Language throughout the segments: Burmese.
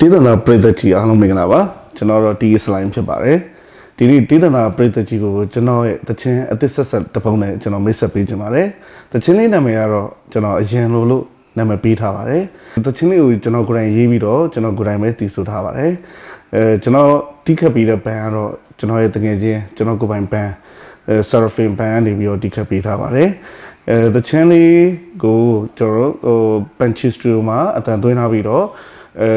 တေးသနာပရိသတ်ကြီးအားလုံးမင်္ဂလာပါကျွန်တော်တော့ TS line ဖြစ်ပါတယ်ဒီနေ့တေးသနာပရိသတ်ကြီးကိုကျွန်တော်ရဲ့တခြင်းအသစ်ဆက်ဆက်တပုံနဲ့ကျွန်တော်မိတ်ဆက်ပေးခြင်းပါတယ်တခြင်းလေးနာမည်ကတော့ကျွန်တော်အရင်လိုလို့နာမည်ပေးထားပါတယ်တခြင်းလေးကိုကျွန်တော်ကိုယ်တိုင် ရေးပြီးတော့ကျွန်တော်ကိုယ်တိုင်ပဲတည်ဆိုထားပါတယ်အဲကျွန်တော်တိခတ်ပြီးတဲ့ဘန်ကတော့ကျွန်တော်ရဲ့တကယ်ချင်းကျွန်တော်ကိုယ်ပိုင်ဘန်အဲ surfing ဘန်နေပြီးတော့တိခတ်ပေးထားပါတယ်အဲတခြင်းလေးကိုကျွန်တော်ဟို punch studio မှာအတန်သွင်းထားပြီးတော့အဲ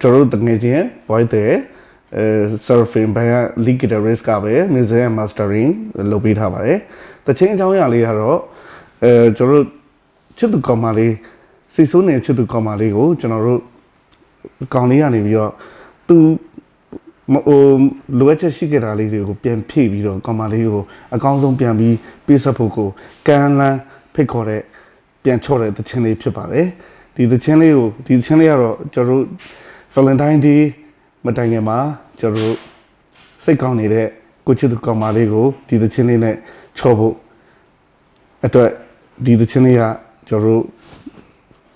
ကျွန်တော်တို့ငွေချင်း void တဲ့ surfing ဘန်က lead guitarist ကပဲ music and mastering လုပ်ပေးထားပါတယ်တချင်းအကြောင်းအရာလေးကတော့အဲကျွန်တော်တို့ချစ်သူကောင်မလေးစီဆိုးနေချစ်သူကောင်မလေးကို ကျွန်တော်တို့ကောင်လေးကနေပြီးတော့သူဟိုလိုအပ်ချက်ရှိခဲ့တာလေးတွေကိုပြန်ဖြည့်ပြီးတော့ကောင်မလေးကို အကောင်းဆုံးပြန်ပြီးပေးဆက်ဖို့ကိုကမ်းလန်းဖိတ်ခေါ်တဲ့ပြန်ချော့တဲ့တခြင်းလေးဖြစ်ပါတယ်ဒီသချင်းလေးကိုဒီသချင်းလေးကတော့ကျွန်တော်တို့ Valentine Day မတိုင်ခင်မှာကျွန်တော်တို့စိတ်ကောင်းနေတဲ့ကိုချစ်သူကောင်မလေးကိုဒီသချင်းလေးနဲ့ချော်ဖို့အတွက်ဒီသချင်းလေးကကျွန်တော်တို့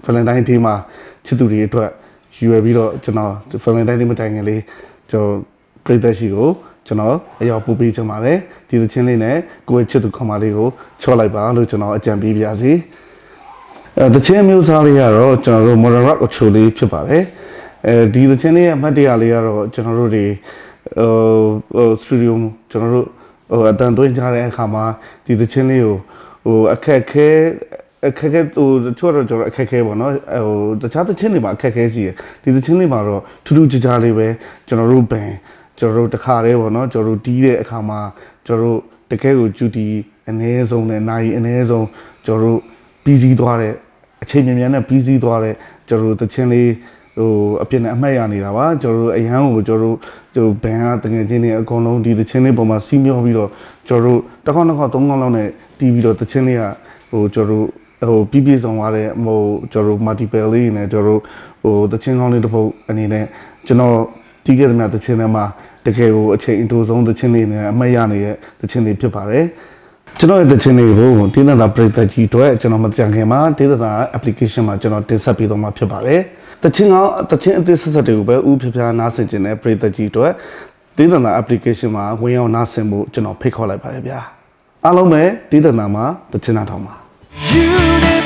Valentine Day မှာချစ်သူတွေအတွက်ရွယ်ပြီးတော့ကျွန်တော် Valentine Day မတိုင်ခင်လေးကျွန်တော်ပြည်သက်ရှိကိုကျွန်တော်အရောက်ပူပေးချင်ပါတယ်ဒီသချင်းလေးနဲ့ကိုယ့်ချစ်သူကောင်မလေးကိုချော်လိုက်ပါလို့ကျွန်တော်အကြံပေးပါရစေ။အဲတခြင်းမျိုးစားလေးကတော့ကျွန်တော်တို့ moderate အချိုလေးဖြစ်ပါတယ်အဲဒီတခြင်းလေးရဲ့အမှတ်တရလေးကတော့ကျွန်တော်တို့တွေဟိုစတူဒီယိုကျွန်တော်တို့ဟိုအတန်သွင်းကြတဲ့အခါမှာဒီတခြင်းလေးကိုဟိုအခက်ခဲအခက်ခဲဟိုတချို့တော့ကျွန်တော်အခက်ခဲပေါ့နော်ဟိုတခြားတခြင်းတွေမှာအခက်ခဲရှိတယ်ဒီတခြင်းလေးမှာတော့ထူးထူးခြားခြားလေးပဲကျွန်တော်တို့ဘန်ကျွန်တော်တို့တခါတည်းပေါ့နော်ကျွန်တော်တို့တီးတဲ့အခါမှာကျွန်တော်တို့တကယ်ကိုဂျူတီအနည်းဆုံးနဲ့နိုင်အနည်းဆုံးကျွန်တော်တို့ပြီးစီးသွားတဲ့အချိန်မြန်မြန်နဲ့ပြီးစီးသွားတဲ့ကျွန်တော်တို့တချင်းလေးဟိုအပြင်နဲ့အမှတ်ရနေတာပါကျွန်တော်တို့အရန်ကိုကျွန်တော်တို့ဟိုဘန်ကတကယ်ချင်းတွေအကုန်လုံးဒီတချင်းလေးပေါ်မှာစီးမျောပြီးတော့ကျွန်တော်တို့တစ်ခေါက်နှစ်ခေါက်သုံးခေါက်လောက်နဲ့တီးပြီးတော့တချင်းလေးကဟိုကျွန်တော်တို့ဟိုပြပြဆောင်သွားတဲ့ဟိုကျွန်တော်တို့ multiple လေးနဲ့ကျွန်တော်တို့ဟိုတချင်းကောင်းလေးတစ်ပုတ်အနေနဲ့ကျွန်တော်တီးခဲ့သမျှတချင်းထဲမှာတကယ်ကိုအချိန်အတိုးဆုံးတချင်းလေးနဲ့အမှတ်ရနေတဲ့တချင်းလေးဖြစ်ပါတယ်။ကျွန်တော်ရဲ့တခြင်းတွေကိုတင်းသက်တာပြည်သက်ကြီးအတွက်ကျွန်တော်မကြံခင်မှာတင်းသက်တာ application မှာကျွန်တော်တင်ဆက်ပေးတော့မှာဖြစ်ပါတယ်။တခြင်းကတခြင်းအသစ်ဆက်ဆက်တွေကိုပဲဥဖြဖြားနားဆင်ခြင်းနဲ့ပြည်သက်ကြီးအတွက်တင်းသက်တာ application မှာဝင်ရောက်နားဆင်ဖို့ကျွန်တော်ဖိတ်ခေါ်လိုက်ပါတယ်ဗျာ။အားလုံးပဲတင်းသက်တာမှာတခြင်းနာထောင်ပါ။